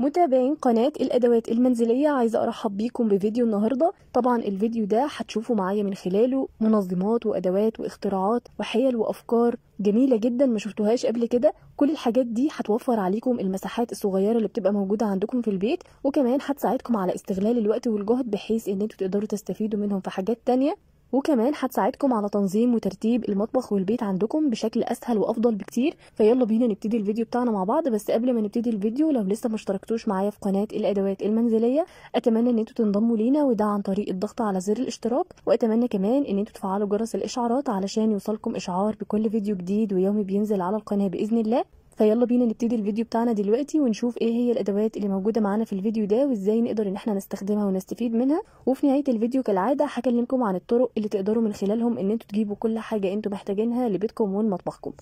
متابعين قناة الأدوات المنزلية عايزة أرحب بيكم بفيديو النهاردة طبعا الفيديو ده هتشوفوا معايا من خلاله منظمات وأدوات واختراعات وحيل وأفكار جميلة جدا ما شفتوهاش قبل كده كل الحاجات دي هتوفر عليكم المساحات الصغيرة اللي بتبقى موجودة عندكم في البيت وكمان هتساعدكم على استغلال الوقت والجهد بحيث ان انتوا تقدروا تستفيدوا منهم في حاجات تانية وكمان هتساعدكم على تنظيم وترتيب المطبخ والبيت عندكم بشكل اسهل وافضل بكتير فيلا بينا نبتدي الفيديو بتاعنا مع بعض بس قبل ما نبتدي الفيديو لو لسه ما اشتركتوش معايا في قناه الادوات المنزليه اتمنى ان انتوا تنضموا لينا وده عن طريق الضغط على زر الاشتراك واتمنى كمان ان انتوا تفعلوا جرس الاشعارات علشان يوصلكم اشعار بكل فيديو جديد ويومي بينزل على القناه باذن الله فيلا بينا نبتدي الفيديو بتاعنا دلوقتي ونشوف ايه هي الادوات اللي موجوده معانا في الفيديو ده وازاي نقدر ان احنا نستخدمها ونستفيد منها وفي نهايه الفيديو كالعاده هكلمكم عن الطرق اللي تقدروا من خلالهم ان انتوا تجيبوا كل حاجه انتوا محتاجينها لبيتكم ومطبخكم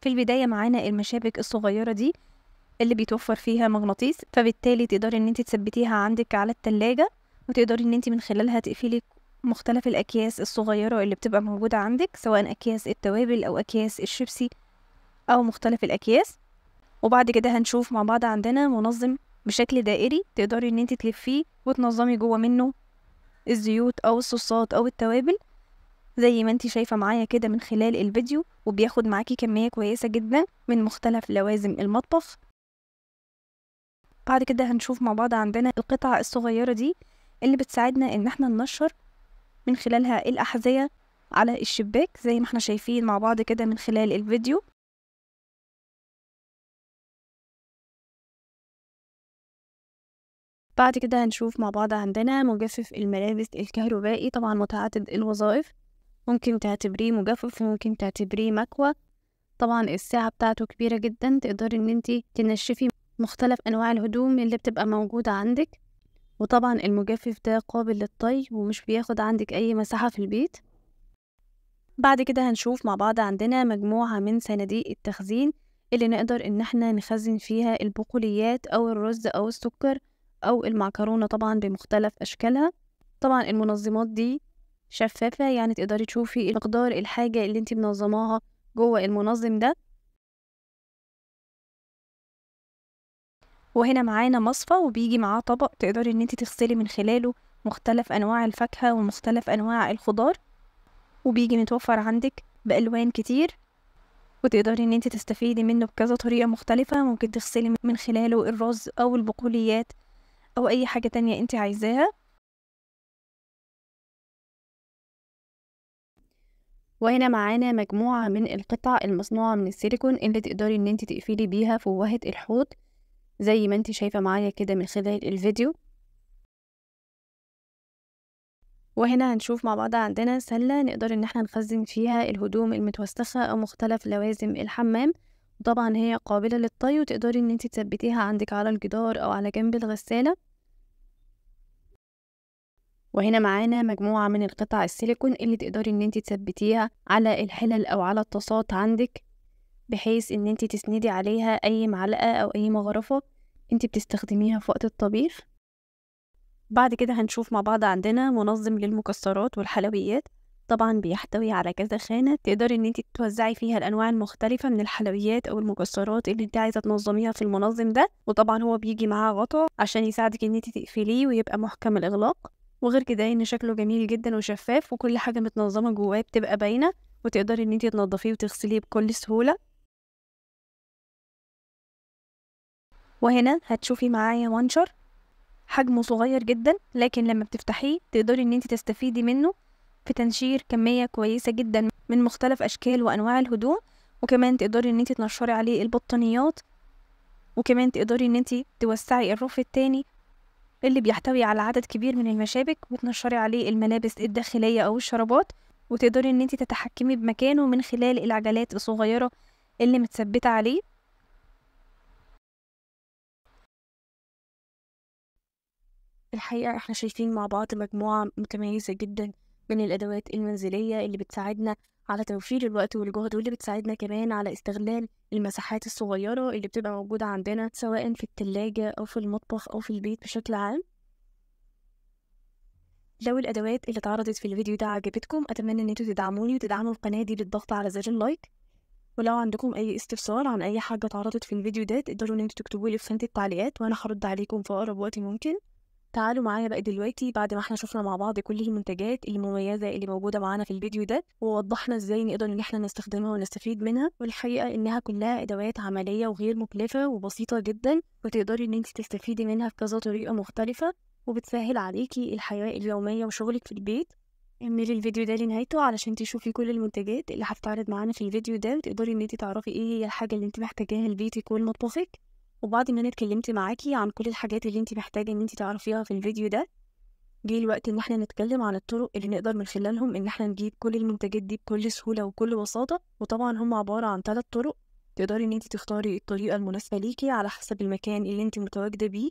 في البدايه معانا المشابك الصغيره دي اللي بيتوفر فيها مغناطيس فبالتالي تقدري ان انت تثبتيها عندك على التلاجة وتقدري ان انت من خلالها تقفلي مختلف الاكياس الصغيره اللي بتبقى موجوده عندك سواء اكياس التوابل او اكياس الشيبسي أو مختلف الأكياس وبعد كده هنشوف مع بعض عندنا منظم بشكل دائري تقدري ان انت تلفيه وتنظمي جوه منه الزيوت او الصوصات او التوابل زي ما انت شايفة معايا كده من خلال الفيديو وبياخد معاكي كمية كويسة جدا من مختلف لوازم المطبخ بعد كده هنشوف مع بعض عندنا القطع الصغيرة دي اللي بتساعدنا ان احنا ننشر من خلالها الأحذية على الشباك زي ما احنا شايفين مع بعض كده من خلال الفيديو بعد كده هنشوف مع بعض عندنا مجفف الملابس الكهربائي طبعا متعدد الوظائف ممكن تعتبريه مجفف وممكن تعتبريه مكوى طبعا الساعة بتاعته كبيرة جدا تقدري ان انت تنشفي مختلف انواع الهدوم اللي بتبقى موجودة عندك وطبعا المجفف ده قابل للطي ومش بياخد عندك اي مساحة في البيت بعد كده هنشوف مع بعض عندنا مجموعة من صناديق التخزين اللي نقدر ان احنا نخزن فيها البقوليات او الرز او السكر أو المعكرونة طبعا بمختلف أشكالها طبعا المنظمات دي شفافة يعني تقدري تشوفي مقدار الحاجة اللي انت منظماها جوه المنظم ده وهنا معانا مصفى وبيجي معاه طبق تقدري ان انت تغسلي من خلاله مختلف انواع الفاكهة ومختلف انواع الخضار وبيجي متوفر عندك بألوان كتير وتقدري ان انت تستفيدي منه بكذا طريقة مختلفة ممكن تغسلي من خلاله الرز او البقوليات أو أي حاجة تانية أنت عايزاها وهنا معانا مجموعة من القطع المصنوعة من السيليكون اللي تقدري ان انت تقفلي بيها فوهة الحوض زي ما انت شايفة معايا كده من خلال الفيديو وهنا هنشوف مع بعض عندنا سلة نقدر ان احنا نخزن فيها الهدوم المتوسخة او مختلف لوازم الحمام طبعا هي قابلة للطي وتقدري ان انتي تثبتيها عندك على الجدار او على جنب الغسالة وهنا معانا مجموعة من القطع السيليكون اللي تقدري ان انتي تثبتيها على الحلل او على الطاسات عندك بحيث ان انتي تسندي عليها اي معلقة او اي مغرفة انتي بتستخدميها في وقت الطبيخ بعد كده هنشوف مع بعض عندنا منظم للمكسرات والحلويات طبعا بيحتوي على كذا خانة تقدري ان انت توزعي فيها الانواع المختلفة من الحلويات او المكسرات اللي انت عايزة تنظميها في المنظم ده وطبعا هو بيجي معاه غطا عشان يساعدك ان انت تقفليه ويبقى محكم الاغلاق وغير كده ان شكله جميل جدا وشفاف وكل حاجة متنظمة جواه بتبقى باينة وتقدري ان انت تنظفيه وتغسليه بكل سهولة وهنا هتشوفي معايا منشر حجمه صغير جدا لكن لما بتفتحيه تقدري ان انت تستفيدي منه في تنشير كمية كويسة جدا من مختلف أشكال وأنواع الهدوم وكمان تقدري ان انت تنشري عليه البطانيات وكمان تقدري ان انت توسعي الرف التاني اللي بيحتوي على عدد كبير من المشابك وتنشري عليه الملابس الداخلية أو الشرابات وتقدري ان انت تتحكمي بمكانه من خلال العجلات الصغيرة اللي متثبتة عليه الحقيقة احنا شايفين مع بعض مجموعة متميزة جدا من الأدوات المنزلية اللي بتساعدنا على توفير الوقت والجهد واللي بتساعدنا كمان على استغلال المساحات الصغيرة اللي بتبقى موجودة عندنا سواء في التلاجة أو في المطبخ أو في البيت بشكل عام لو الأدوات اللي اتعرضت في الفيديو ده عجبتكم أتمنى إن انتوا تدعموني وتدعموا القناة دي بالضغط على زر اللايك ولو عندكم أي استفسار عن أي حاجة اتعرضت في الفيديو ده تقدروا إن انتوا تكتبوا لي في صندوق التعليقات وأنا هرد عليكم في أقرب وقت ممكن تعالوا معايا بقى دلوقتي بعد ما احنا شفنا مع بعض كل المنتجات المميزه اللي موجوده معانا في الفيديو ده ووضحنا ازاي نقدر ان احنا نستخدمها ونستفيد منها والحقيقه انها كلها ادوات عمليه وغير مكلفه وبسيطه جدا وتقدري ان انت تستفيدي منها في كذا طريقه مختلفه وبتسهل عليكي الحياه اليوميه وشغلك في البيت اعملي الفيديو ده لنهايته علشان تشوفي كل المنتجات اللي هتتعرض معانا في الفيديو ده وتقدري ان انت تعرفي ايه هي الحاجه اللي انت محتاجاها لبيتك ولمطبخك وبعد ما انا اتكلمت معاكي عن كل الحاجات اللي انت محتاجه ان انت تعرفيها في الفيديو ده جه الوقت ان احنا نتكلم عن الطرق اللي نقدر من خلالهم ان احنا نجيب كل المنتجات دي بكل سهوله وكل بساطه وطبعا هم عباره عن ثلاث طرق تقدري ان انت تختاري الطريقه المناسبه ليكي على حسب المكان اللي انت متواجده بيه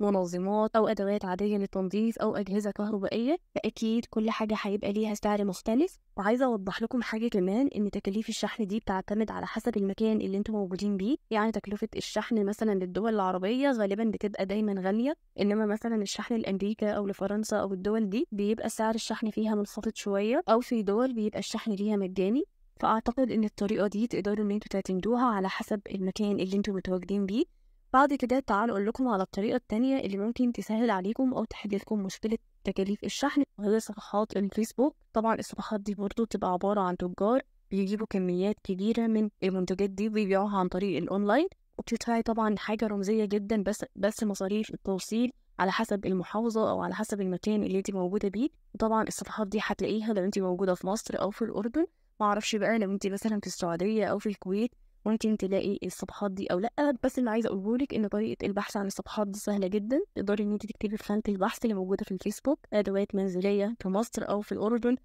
منظمات أو أدوات عادية للتنظيف أو أجهزة كهربائية فأكيد كل حاجة هيبقى ليها سعر مختلف وعايزة أوضح لكم حاجة كمان إن تكاليف الشحن دي بتعتمد على حسب المكان اللي انتم موجودين بيه يعني تكلفة الشحن مثلا للدول العربية غالبا بتبقى دايما غالية إنما مثلا الشحن لأمريكا أو لفرنسا أو الدول دي بيبقى سعر الشحن فيها منخفض شوية أو في دول بيبقى الشحن ليها مجاني فأعتقد إن الطريقة دي تقدروا إن انتوا تعتمدوها على حسب المكان اللي انتوا متواجدين بيه بعد كده تعالوا أقول لكم على الطريقة التانية اللي ممكن تسهل عليكم أو تحل لكم مشكلة تكاليف الشحن وهي صفحات الفيسبوك طبعا الصفحات دي برضو بتبقى عبارة عن تجار بيجيبوا كميات كبيرة من المنتجات دي وبيبيعوها عن طريق الأونلاين وبتدفعي طبعا حاجة رمزية جدا بس بس مصاريف التوصيل على حسب المحافظة أو على حسب المكان اللي انت موجودة بيه وطبعا الصفحات دي هتلاقيها لو انت موجودة في مصر أو في الأردن معرفش بقى لو انت مثلا في السعودية أو في الكويت ممكن تلاقي الصفحات دي او لا بس اللي عايزه اقوله لك ان طريقه البحث عن الصفحات دي سهله جدا تقدري ان انت تكتبي في خانه البحث اللي موجوده في الفيسبوك ادوات منزليه في مصر او في الاردن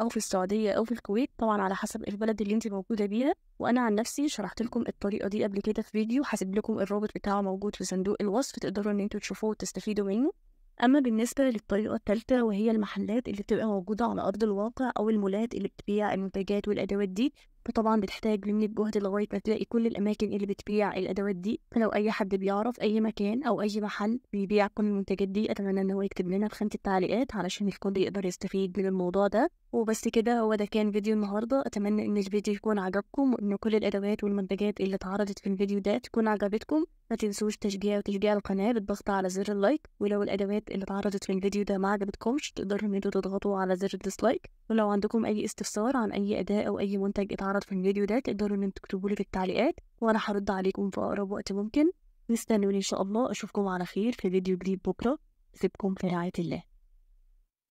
او في السعوديه او في الكويت طبعا على حسب البلد اللي انت موجوده بيها وانا عن نفسي شرحت لكم الطريقه دي قبل كده في فيديو هسيب لكم الرابط بتاعه موجود في صندوق الوصف تقدروا ان انتوا تشوفوه وتستفيدوا منه اما بالنسبه للطريقه الثالثه وهي المحلات اللي بتبقى موجوده على ارض الواقع او المولات اللي بتبيع المنتجات والادوات دي فطبعا بتحتاج مني الجهد لغاية ما تلاقي كل الأماكن اللي بتبيع الأدوات دي فلو أي حد بيعرف أي مكان أو أي محل بيبيع كل المنتجات دي أتمنى إن هو يكتب لنا في خانة التعليقات علشان الكل يقدر يستفيد من الموضوع ده وبس كده هو ده كان فيديو النهاردة أتمنى إن الفيديو يكون عجبكم وإن كل الأدوات والمنتجات اللي اتعرضت في الفيديو ده تكون عجبتكم ما تنسوش تشجيع وتشجيع القناة بالضغط على زر اللايك ولو الأدوات اللي اتعرضت في الفيديو ده ما عجبتكمش تقدروا إن انتوا تضغطوا على زر الديسلايك ولو عندكم أي استفسار عن أي أداة أو أي منتج اتعرض في الفيديو ده تقدروا إن انتوا تكتبوا لي في التعليقات وأنا هرد عليكم في أقرب وقت ممكن استنوني إن شاء الله أشوفكم على خير في فيديو جديد بكرة سيبكم في رعاية الله